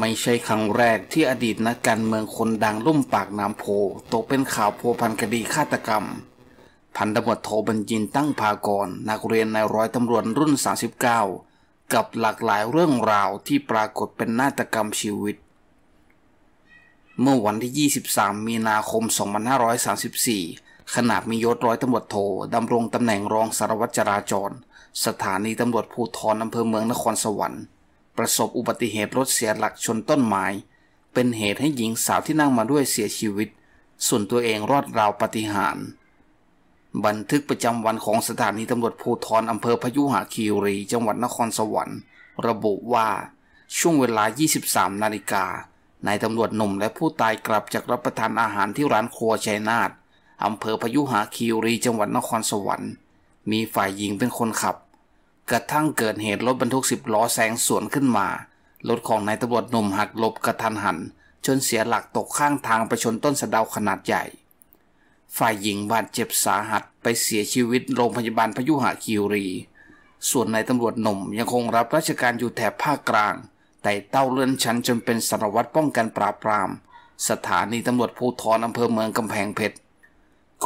ไม่ใช่ครั้งแรกที่อดีตนักการเมืองคนดังลุ่มปากน้ำโพตกเป็นข่าวพัวพันคดีฆาตกรรม พันตำรวจโทบัญญินตั้งพากร นักเรียนในร้อยตำรวจรุ่น 39 กับหลากหลายเรื่องราวที่ปรากฏเป็นนาฏกรรมชีวิต เมื่อวันที่ 23 มีนาคม 2534ขณะมียศร้อยตำรวจโทดำรงตำแหน่งรองสารวัตรจราจร สถานีตำรวจภูธรอำเภอเมืองนครสวรรค์ประสบอุบัติเหตุรถเสียหลักชนต้นไม้เป็นเหตุให้หญิงสาวที่นั่งมาด้วยเสียชีวิต ส่วนตัวเองรอดราวปฏิหาร บันทึกประจำวันของสถานีตำรวจภูธรอำเภอพยุหคีรี จังหวัดนครสวรรค์ ระบุว่า ช่วงเวลา 23 นาฬิกานายตำรวจหนุ่มและผู้ตายกลับจากรับประทานอาหารที่ร้านครัวชัยนาทอำเภอพยุหคีรีจังหวัดนครสวรรค์ มีฝ่ายหญิงเป็นคนขับกระทั่งเกิดเหตุรถบรรทุกสิบล้อแซงสวนขึ้นมา รถของนายตำรวจหนุ่มหักหลบกระทันหัน จนเสียหลักตกข้างทางไปชนต้นสะเดาขนาดใหญ่ ฝ่ายหญิงบาดเจ็บสาหัสไปเสียชีวิตโรงพยาบาลพยุหะคีรี ส่วนนายตำรวจหนุ่มยังคงรับราชการอยู่แถบภาคกลาง แต่เต้าเลื่อนชั้นจนเป็นสารวัตรป้องกันปราบปราม สถานีตำรวจภูธรอำเภอเมืองกำแพงเพชร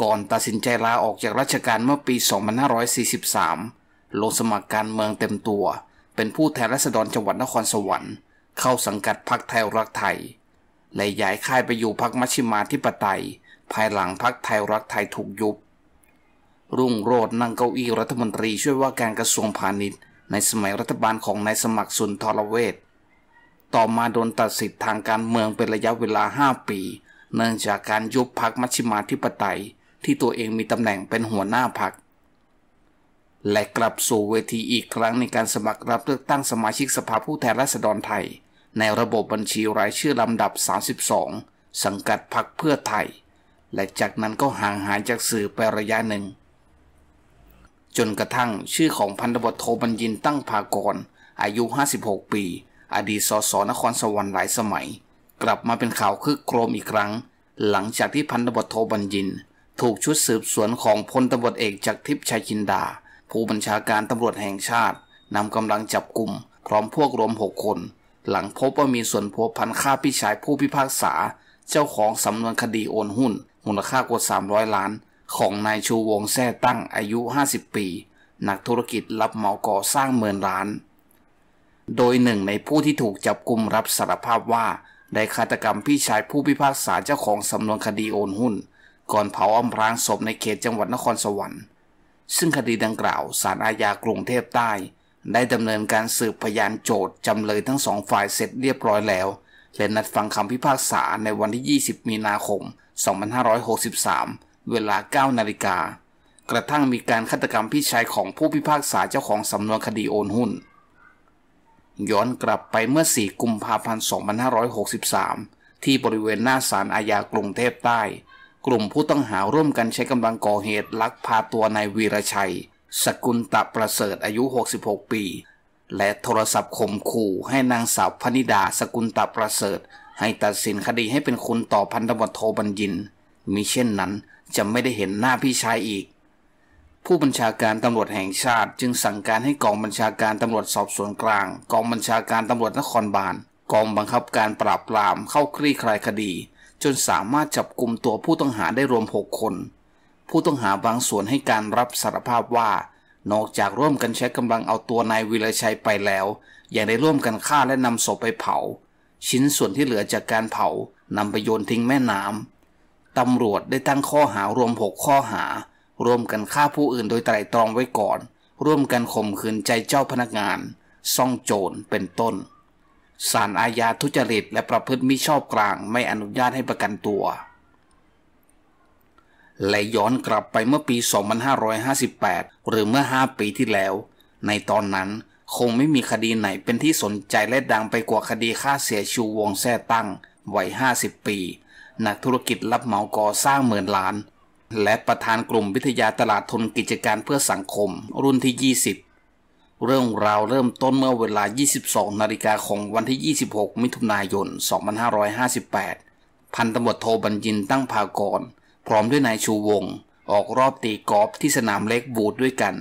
ก่อนตัดสินใจลาออกจากราชการเมื่อปี 2543ลงสมัครการเมืองเต็มตัว เป็นผู้แทนรัษฎรจังหวัดนครสวรรค์ เข้าสังกัดพรรคไทยรักไทย และย้ายค่ายไปอยู่พรรคมัชชิมาธิปไตย ภายหลังพรรคไทยรักไทยถูกยุบ รุ่งโรจน์นั่งเก้าอี้รัฐมนตรีช่วยว่าการกระทรวงพาณิชย์ ในสมัยรัฐบาลของนายสมัครสุนทรเวช ต่อมาโดนตัดสิทธิ์ทางการเมืองเป็นระยะเวลา5ปี เนื่องจากการยุบพรรคมัชชิมาธิปไตย ที่ตัวเองมีตำแหน่งเป็นหัวหน้าพรรคและกลับสู่เวทีอีกครั้งในการสมัครรับเลือกตั้งสมาชิกสภาผู้แทนราษฎรไทย ในระบบบัญชีรายชื่อลำดับ 32 สังกัดพรรคเพื่อไทย และจากนั้นก็ห่างหายจากสื่อไประยะหนึ่ง จนกระทั่งชื่อของพันธบทโทบัญญินตั้งภากรอายุ 56 ปี อดีตสส นครสวรรค์หลายสมัย กลับมาเป็นข่าวคึกโครมอีกครั้ง หลังจากที่พันธบทโทบัญญิน ถูกชุดสืบสวนของพลตบทเอกจากทิพย์ชัยกินดาผู้บัญชาการตำรวจแห่งชาติ นำกำลังจับกลุ่ม พร้อมพวกรวมหกคน หลังพบว่ามีส่วนพัวพันฆ่าพี่ชายผู้พิพากษาเจ้าของสำนวนคดีโอนหุ้น มูลค่ากว่า300 ล้าน ของนายชูวงแท่ตั้งอายุ 50 ปี นักธุรกิจรับเหมาก่อสร้างเมือนล้าน โดยหนึ่งในผู้ที่ถูกจับกลุ่มรับสารภาพว่า ได้ฆาตกรรมพี่ชายผู้พิพากษาเจ้าของสำนวนคดีโอนหุ้น ก่อนเผาอำพรางศพในเขตจังหวัดนครสวรรค์ซึ่งคดีดังกล่าวศาลอาญากรุงเทพใต้ ได้ดำเนินการสืบพยานโจทย์จำเลยทั้งสองฝ่ายเสร็จเรียบร้อยแล้ว และนัดฟังคำพิพากษาในวันที่ 20 มีนาคม 2563 เวลา 9 นาฬิกากระทั่งมีการฆาตกรรมพี่ชายของผู้พิพากษาเจ้าของสำนวนคดีโอนหุ้น ย้อนกลับไปเมื่อ 4 กุมภาพันธ์ 2563 ที่บริเวณหน้าศาลอาญากรุงเทพใต้กลุ่มผู้ต้องหาร่วมกันใช้กำลังก่อเหตุลักพาตัวนายวีรชัย สกุลตะประเสริฐอายุ 66 ปี และโทรศัพท์ข่มขู่ ให้นางสาวพนิดาสกุลตะประเสริฐ ให้ตัดสินคดีให้เป็นคุณต่อพันตำรวจโทบัญญินมิเช่นนั้นจะไม่ได้เห็นหน้าพี่ชายอีก ผู้บัญชาการตำรวจแห่งชาติจึงสั่งการให้กองบัญชาการตำรวจสอบสวนกลาง กองบัญชาการตำรวจนครบาลกองบังคับการปราบปรามเข้าคลี่คลายคดีจนสามารถจับกลุ่มตัวผู้ต้องหาได้รวม6คน ผู้ต้องหาบางส่วนให้การรับสารภาพว่า นอกจากร่วมกันใช้กำลังเอาตัวนายวิรชัย ไปแล้ว ยังได้ร่วมกันฆ่าและนำศพไปเผา ชิ้นส่วนที่เหลือจากการเผานำไปโยนทิ้งแม่น้ำ ตำรวจได้ตั้งข้อหารวม 6 ข้อหา ร่วมกันฆ่าผู้อื่นโดยไตรตรองไว้ก่อน ร่วมกันข่มขืนใจเจ้าพนักงาน ซ่องโจร เป็นต้นศาลอาญาทุจริตและประพฤติมิชอบกลางไม่อนุญาตให้ประกันตัว และย้อนกลับไปเมื่อปี 2558 หรือเมื่อ 5 ปีที่แล้ว ในตอนนั้นคงไม่มีคดีไหนเป็นที่สนใจและดังไปกว่าคดีฆ่าเสียชูวงแท่ตั้งวัย 50 ปี นักธุรกิจรับเหมาก่อสร้างหมื่นล้าน และประธานกลุ่มวิทยาตลาดทุนกิจการเพื่อสังคมรุ่นที่ 20เรื่องราวเริ่มต้นเมื่อเวลา 22 นาฬิกาของวันที่ 26 มิถุนายน 2558 พันตำรวจโทบัญญินตั้งภากร พร้อมด้วยนายชูวง ออกรอบตีกอล์ฟที่สนามเล็กบูดด้วยกัน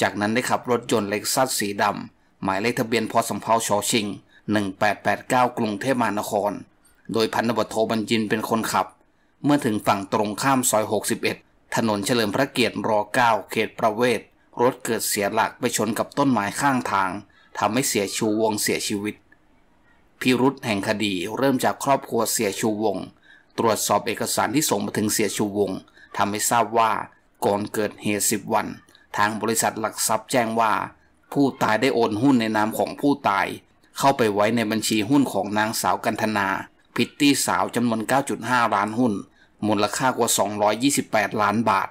จากนั้นได้ขับรถยนต์เล็กซัสสีดำหมายเลขทะเบียนพอสมเพาชอชิง 1889 กรุงเทพมหานคร โดยพันตำรวจโทบัญญินเป็นคนขับ เมื่อถึงฝั่งตรงข้ามซอย61 ถนนเฉลิมพระเกียรติร9เขตประเวศรถเกิดเสียหลักไปชนกับต้นไม้ข้างทางทำให้เสียชูวงเสียชีวิต พิรุษแห่งคดีเริ่มจากครอบครัวเสียชูวง ตรวจสอบเอกสารที่ส่งมาถึงเสียชูวงทำให้ทราบว่าก่อนเกิดเหตุสิบวันทางบริษัทหลักทรัพย์แจ้งว่า ผู้ตายได้โอนหุ้นในนามของผู้ตาย เข้าไปไว้ในบัญชีหุ้นของนางสาวกันธนาพิตตี้สาวจำนวน 9.5 ล้านหุ้น มูลค่ากว่า 228 ล้านบาท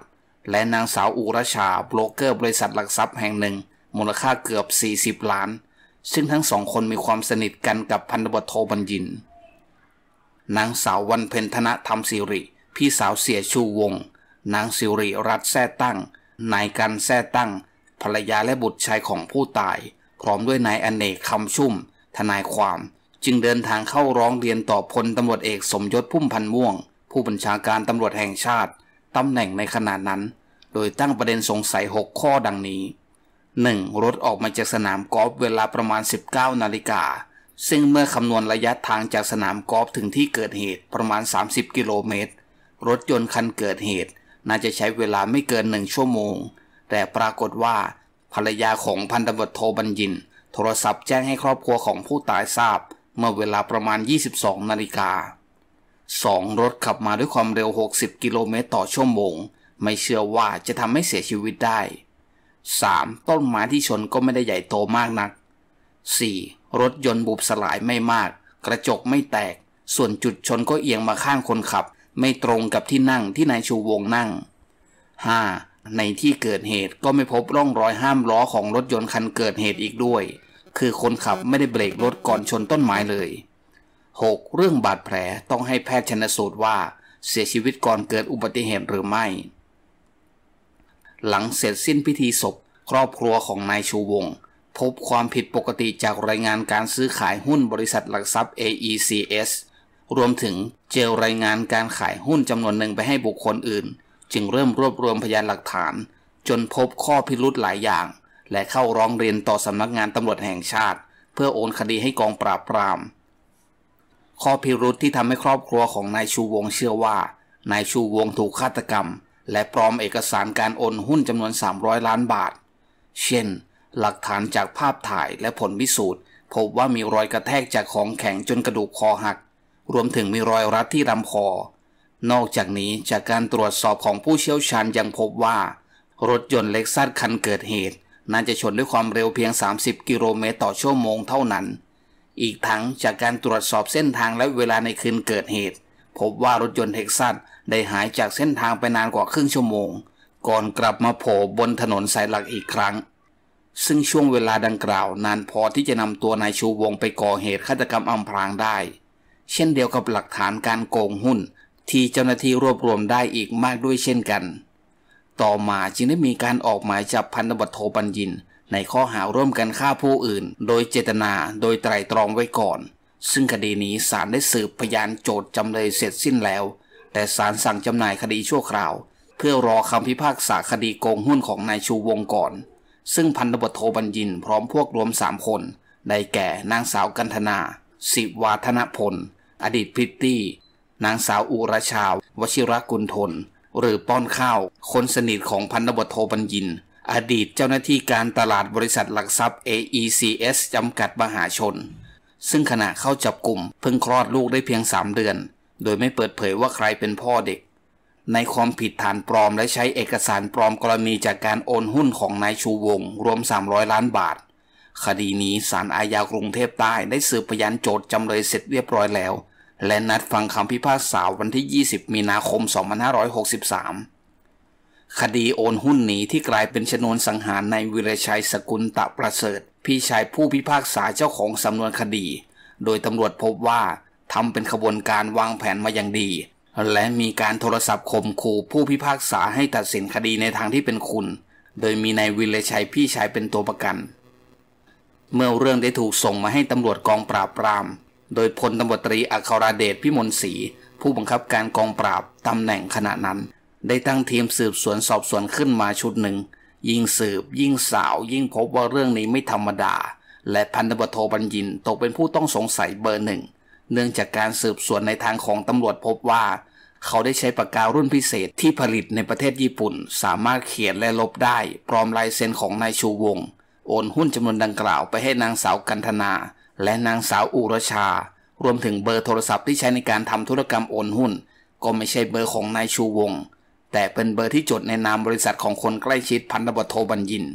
และนางสาวอุรชาโบรกเกอร์บริษัทหลักทรัพย์แห่งหนึ่ง มูลค่าเกือบ 40 ล้าน ซึ่งทั้งสองคนมีความสนิทกันกับพันธบทโทบัญญิน นางสาววันเพ็ญธนธรรมสิริ พี่สาวเสียชูวง นางสิริรัตแท้ตั้ง นายกันแท้ตั้ง ภรรยาและบุตรชายของผู้ตาย พร้อมด้วยนายอนเนกคำชุ่ม ทนายความ จึงเดินทางเข้าร้องเรียนต่อพลตำรวจเอกสมยศพุ่มพันม่วง ผู้บัญชาการตำรวจแห่งชาติตำแหน่งในขณะนั้น โดยตั้งประเด็นสงสัย 6 ข้อดังนี้ 1. รถออกมาจากสนามกอล์ฟเวลาประมาณ 19นาฬิกา ซึ่งเมื่อคำนวณระยะทางจากสนามกอล์ฟถึงที่เกิดเหตุประมาณ 30 กิโลเมตร รถยนต์คันเกิดเหตุ น่าจะใช้เวลาไม่เกินหนึ่งชั่วโมง แต่ปรากฏว่า ภรรยาของพันตำรวจโทบัญญิน โทรศัพท์แจ้งให้ครอบครัวของผู้ตายทราบ เมื่อเวลาประมาณ 22นาฬิกา 2. รถขับมาด้วยความเร็ว 60 กิโลเมตรต่อชั่วโมง ไม่เชื่อว่าจะทำให้เสียชีวิตได้ 3. ต้นไม้ที่ชนก็ไม่ได้ใหญ่โตมากนัก 4. รถยนต์บุบสลายไม่มากกระจกไม่แตก ส่วนจุดชนก็เอียงมาข้างคนขับไม่ตรงกับที่นั่งที่นายชูวงนั่ง 5. ในที่เกิดเหตุก็ไม่พบร่องรอยห้ามล้อของรถยนต์คันเกิดเหตุอีกด้วย คือคนขับไม่ได้เบรกรถก่อนชนต้นไม้เลย 6. เรื่องบาดแผลต้องให้แพทย์ชนสูตรว่าเสียชีวิตก่อนเกิดอุบัติเหตุหรือไม่ หลังเสร็จสิ้นพิธีศพครอบครัวของนายชูวง พบความผิดปกติจากรายงานการซื้อขายหุ้นบริษัทหลักทรัพย์ AECS รวมถึงเจอรายงานการขายหุ้นจำนวนหนึ่งไปให้บุคคลอื่น จึงเริ่มรวบรวมพยานหลักฐาน จนพบข้อพิรุธหลายอย่าง และเข้าร้องเรียนต่อสำนักงานตำรวจแห่งชาติ เพื่อโอนคดีให้กองปราบปรามข้อพิรุธที่ทำให้ครอบครัวของนายชูวงเชื่อว่า นายชูวงถูกฆาตกรรม และปลอมเอกสารการโอนหุ้นจำนวน 300 ล้านบาท เช่น หลักฐานจากภาพถ่ายและผลพิสูจน์พบว่ามีรอยกระแทกจากของแข็งจนกระดูกคอหัก รวมถึงมีรอยรัดที่ลำคอ นอกจากนี้จากการตรวจสอบของผู้เชี่ยวชาญยังพบว่า รถยนต์เล็กซัสคันเกิดเหตุน่าจะชนด้วยความเร็วเพียง 30 กิโลเมตรต่อชั่วโมงเท่านั้นอีกทั้งจากการตรวจสอบเส้นทางและเวลาในคืนเกิดเหตุ พบว่ารถยนต์เท็กซัสได้หายจากเส้นทางไปนานกว่าครึ่งชั่วโมง ก่อนกลับมาโผล่บนถนนสายหลักอีกครั้ง ซึ่งช่วงเวลาดังกล่าว นานพอที่จะนำตัวนายชูวงไปก่อเหตุฆาตกรรมอำพรางได้ เช่นเดียวกับหลักฐานการโกงหุ้น ที่เจ้าหน้าที่รวบรวมได้อีกมากด้วยเช่นกัน ต่อมาจึงได้มีการออกหมายจับพันธบัตโทปัญญินในข้อหาร่วมกันฆ่าผู้อื่นโดยเจตนาโดยไตรตรองไว้ก่อน ซึ่งคดีนี้ศาลได้สืบพยานโจทย์จำเลยเสร็จสิ้นแล้ว แต่ศาลสั่งจำหน่ายคดีชั่วคราว เพื่อรอคำพิพากษาคดีโกงหุ้นของนายชูวงก่อน ซึ่งพันธบทโทบัญญินพร้อมพวกรวมสามคนได้แก่นางสาวกันธนาสิวาธนพล อดีตพิตตี้ นางสาวอุรชาววชิรกุลทน หรือป้อนข้าวคนสนิทของพันธบทโทบัญญินอดีตเจ้าหน้าที่การตลาดบริษัทหลักทรัพย์ AECS จำกัดมหาชน ซึ่งขณะเข้าจับกลุ่มเพิ่งคลอดลูกได้เพียง 3 เดือน โดยไม่เปิดเผยว่าใครเป็นพ่อเด็ก ในความผิดฐานปลอมและใช้เอกสารปลอมกรณีจากการโอนหุ้นของนายชูวงรวม 300 ล้านบาท คดีนี้ศาลอาญากรุงเทพใต้ได้สืบพยานโจทย์จำเลยเสร็จเรียบร้อยแล้ว และนัดฟังคำพิพากษาวันที่ 20 มีนาคม 2563คดีโอนหุ้นหนีที่กลายเป็นชนวนสังหารในวิรชัยสกุลตะประเสริฐ พี่ชายผู้พิพากษาเจ้าของสำนวนคดี โดยตำรวจพบว่า ทำเป็นขบวนการวางแผนมาอย่างดี และมีการโทรศัพท์ข่มขู่ผู้พิพากษาให้ตัดสินคดีในทางที่เป็นคุณ โดยมีนายวิรชัยพี่ชายเป็นตัวประกัน เมื่อเรื่องได้ถูกส่งมาให้ตำรวจกองปราบปรามโดยพลตำรวจตรีอัครเดชพิมลศรีผู้บังคับการกองปราบตำแหน่งขณะนั้นได้ตั้งทีมสืบสวนสอบสวนขึ้นมาชุดหนึ่ง ยิ่งสืบยิ่งสาว ยิ่งพบว่าเรื่องนี้ไม่ธรรมดา และพันธบทโทบัญญิน ตกเป็นผู้ต้องสงสัยเบอร์หนึ่ง เนื่องจากการสืบสวนในทางของตำรวจพบว่า เขาได้ใช้ปากการุ่นพิเศษที่ผลิตในประเทศญี่ปุ่น สามารถเขียนและลบได้ปลอมลายเซ็นของนายชูวงโอนหุ้นจำนวนดังกล่าวไปให้นางสาวกันธนา และนางสาวอุรชา รวมถึงเบอร์โทรศัพท์ที่ใช้ในการทำธุรกรรมโอนหุ้น ก็ไม่ใช่เบอร์ของนายชูวงแต่เป็นเบอร์ที่จดในนามบริษัทของคนใกล้ชิดพันธบทโทบัญญิน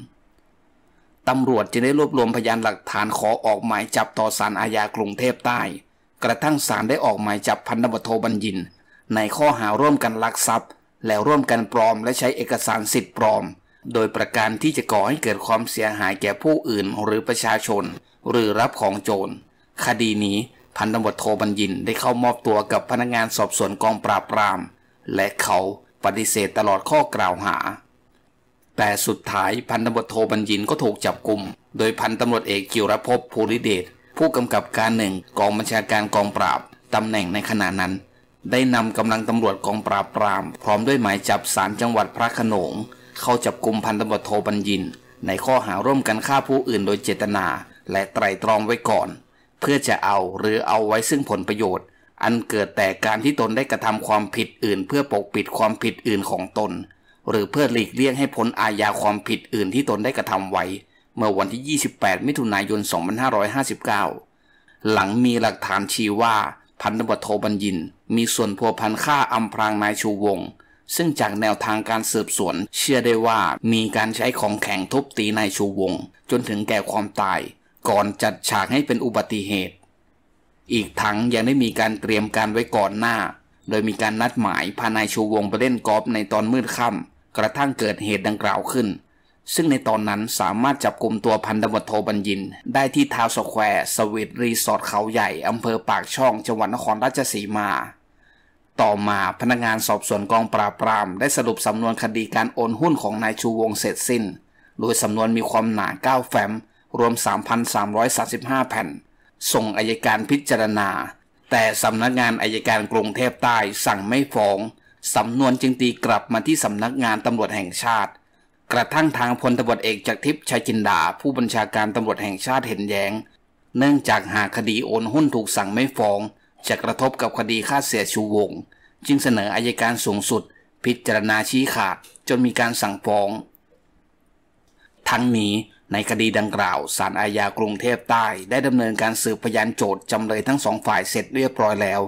ตำรวจจึงได้รวบรวมพยานหลักฐานขอออกหมายจับต่อศาลอาญากรุงเทพใต้ กระทั่งศาลได้ออกหมายจับพันธบทโทบัญญิน ในข้อหาร่วมกันลักทรัพย์ และร่วมกันปลอมและใช้เอกสารสิทธิ์ปลอม โดยประการที่จะก่อให้เกิดความเสียหายแก่ผู้อื่นหรือประชาชน หรือรับของโจร คดีนี้พันธบทโทบัญญินได้เข้ามอบตัวกับพนักงานสอบสวนกองปราบปรามและเขาปฏิเสธตลอดข้อกล่าวหา แต่สุดท้ายพันตำรวจโทบัญญินก็ถูกจับกลุ่มโดยพันตำรวจเอกกิรภพภูริเดชผู้กำกับการหนึ่งกองบัญชาการกองปราบตำแหน่งในขณะนั้น ได้นำกำลังตำรวจกองปราบปราม พร้อมด้วยหมายจับสารจังหวัดพระขนงเข้าจับกลุ่มพันตำรวจโทบัญญินในข้อหาร่วมกันฆ่าผู้อื่นโดยเจตนาและไตรตรองไว้ก่อน เพื่อจะเอาหรือเอาไว้ซึ่งผลประโยชน์อันเกิดแต่การที่ตนได้กระทำความผิดอื่นเพื่อปกปิดความผิดอื่นของตน หรือเพื่อหลีกเลี่ยงให้พ้นอาญาความผิดอื่นที่ตนได้กระทำไว้ เมื่อวันที่ 28 มิถุนายน 2559 หลังมีหลักฐานชี้ว่า พันธบทโทบัญญิน มีส่วนพัวพันฆ่าอำพรางนายชูวงซึ่งจากแนวทางการสืบสวน เชื่อได้ว่ามีการใช้ของแข็งทุบตีนายชูวงจนถึงแก่ความตาย ก่อนจัดฉากให้เป็นอุบัติเหตุอีกทั้ง ยังได้มีการเตรียมการไว้ก่อนหน้า โดยมีการนัดหมายพานายชูวงไปเล่นกอล์ฟในตอนมืดค่ำ กระทั่งเกิดเหตุดังกล่าวขึ้น ซึ่งในตอนนั้นสามารถจับกลุ่มตัวพันดำวทโทบัญญิน ได้ที่ ทาวสแควร์สวิตรีสอร์ทเขาใหญ่อำเภอปากช่องจังหวัดนครราชสีมา ต่อมาพนักงานสอบสวนกองปราบปรามได้สรุปสำนวนคดีการโอนหุ้นของนายชูวงเสร็จสิ้น โดยสำนวนมีความหนา 9 แฟ้ม รวม 3,335แผ่นส่งอายการพิจารณา แต่สำนักงานอายการกรุงเทพใต้สั่งไม่ฟ้อง สำนวนจึงตีกลับมาที่สำนักงานตำรวจแห่งชาติ กระทั่งทางพลตบดเอกจักรทิพย์ชัยจินดา ผู้บัญชาการตำรวจแห่งชาติเห็นแย้ง เนื่องจากหากคดีโอนหุ้นถูกสั่งไม่ฟ้อง จะกระทบกับคดีค่าเสียชูวงจึงเสนออายการสูงสุด พิจารณาชี้ขาดจนมีการสั่งฟ้อง ทั้งนี้ในคดีดังกล่าวศาลอาญากรุงเทพใต้ได้ดำเนินการสืบพยานโจทย์จำเลยทั้งสองฝ่ายเสร็จเรียบร้อยแล้ว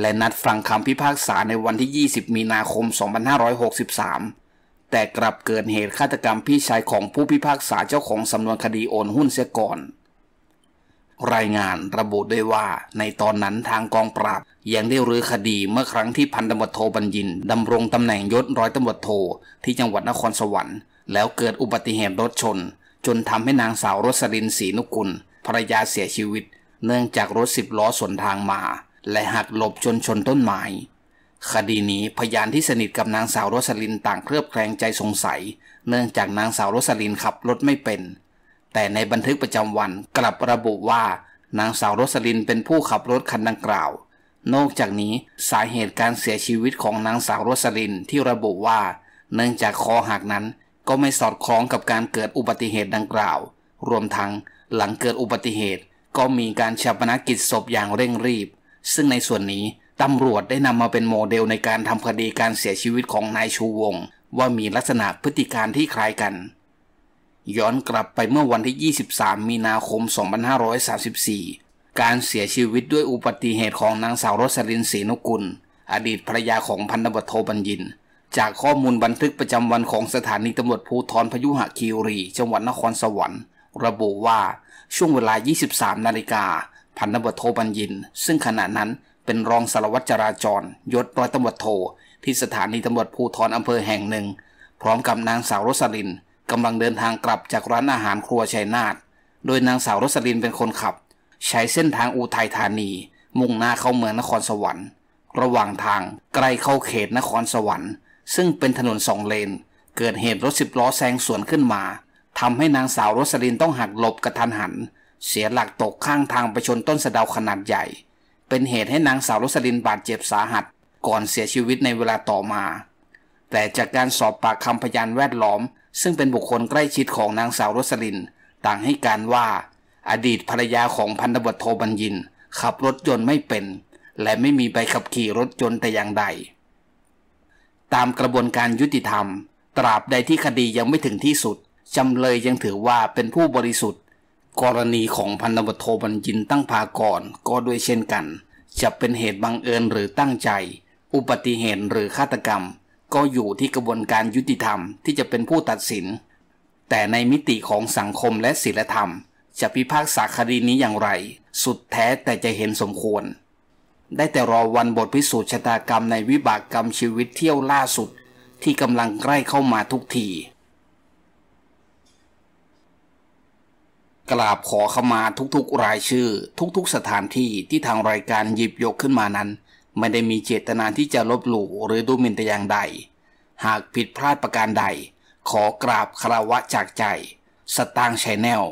และนัดฟังคำพิพากษาในวันที่ 20 มีนาคม 2563 แต่กลับเกิดเหตุฆาตกรรมพี่ชายของผู้พิพากษาเจ้าของสำนวนคดีโอนหุ้นเสียก่อน รายงานระบุด้วยว่า ในตอนนั้นทางกองปราบ ยังได้รื้อคดีเมื่อครั้งที่พันตำรวจโทบัญญินดำรงตำแหน่งยศร้อยตำรวจโทที่จังหวัดนครสวรรค์ แล้วเกิดอุบัติเหตุรถชนจนทำให้นางสาวรสรินศรีนุกุลภรรยาเสียชีวิต เนื่องจากรถสิบล้อสวนทางมา และหักหลบจนชนต้นไม้คดีนี้พยานที่สนิทกับนางสาวรสลินต่างเครือบแคลงใจสงสัย เนื่องจากนางสาวรสลินขับรถไม่เป็น แต่ในบันทึกประจำวันกลับระบุว่า นางสาวรสลินเป็นผู้ขับรถคันดังกล่าว นอกจากนี้สาเหตุการเสียชีวิตของนางสาวรสลินที่ระบุว่า เนื่องจากคอหักนั้นก็ไม่สอดคล้องกับการเกิดอุบัติเหตุดังกล่าว รวมทั้งหลังเกิดอุบัติเหตุ ก็มีการชาปนกิจศพอย่างเร่งรีบ ซึ่งในส่วนนี้ตำรวจได้นำมาเป็นโมเดลในการทำคดีการเสียชีวิตของนายชูวง ว่ามีลักษณะพฤติการที่คล้ายกัน ย้อนกลับไปเมื่อวันที่ 23 มีนาคม 2534 การเสียชีวิตด้วยอุบัติเหตุของนางสาวรสลินศรีนุกุล อดีตภรรยาของพันธบทโทบัญญินจากข้อมูลบันทึกประจำวันของสถานีตำรวจภูธรพยุหคีรี จังหวัดนครสวรรค์ ระบุว่าช่วงเวลา 23นาฬิกาพันตำรวจโทบัญญิน ซึ่งขณะนั้นเป็นรองสารวัตรจราจรยศร้อยตำรวจโทที่สถานีตำรวจภูธรอำเภอแห่งหนึ่ง พร้อมกับนางสาวรสลินกำลังเดินทางกลับจากร้านอาหารครัวชัยนาทโดยนางสาวรสลินเป็นคนขับ ใช้เส้นทางอุทัยธานี มุ่งหน้าเข้าเมืองนครสวรรค์ ระหว่างทางใกล้เข้าเขตนครสวรรค์ซึ่งเป็นถนนสองเลน เกิดเหตุ รถสิบล้อแซงสวนขึ้นมา ทำให้นางสาวรสลินต้องหักหลบกระทันหัน เสียหลักตกข้างทางไปชนต้นสะเดาขนาดใหญ่ เป็นเหตุให้นางสาวรสลินบาดเจ็บสาหัส ก่อนเสียชีวิตในเวลาต่อมา แต่จากการสอบปากคำพยานแวดล้อม ซึ่งเป็นบุคคลใกล้ชิดของนางสาวรสลิน ต่างให้การว่า อดีตภรรยาของพันธบทโทบัญญิน ขับรถยนต์ไม่เป็น และไม่มีใบขับขี่รถยนต์แต่อย่างใดตามกระบวนการยุติธรรม ตราบใดที่คดียังไม่ถึงที่สุด จำเลยยังถือว่าเป็นผู้บริสุทธิ์ กรณีของพันธบโทบัญญินตั้งพากรก็ด้วยเช่นกัน จะเป็นเหตุบังเอิญหรือตั้งใจ อุบัติเหตุหรือฆาตกรรม ก็อยู่ที่กระบวนการยุติธรรม ที่จะเป็นผู้ตัดสิน แต่ในมิติของสังคมและศีลธรรม จะพิพากษาคดีนี้อย่างไร สุดแท้แต่จะเห็นสมควรได้แต่รอวันบทพิสูจน์ชะตากรรมในวิบากกรรมชีวิตเที่ยวล่าสุดที่กำลังใกล้เข้ามาทุกที กราบขอขมาทุกๆรายชื่อทุกๆสถานที่ที่ทางรายการหยิบยกขึ้นมานั้น ไม่ได้มีเจตนาที่จะลบหลู่หรือดูหมิ่นแต่อย่างใด หากผิดพลาดประการใดขอกราบคารวะจากใจ สตางค์ชแนล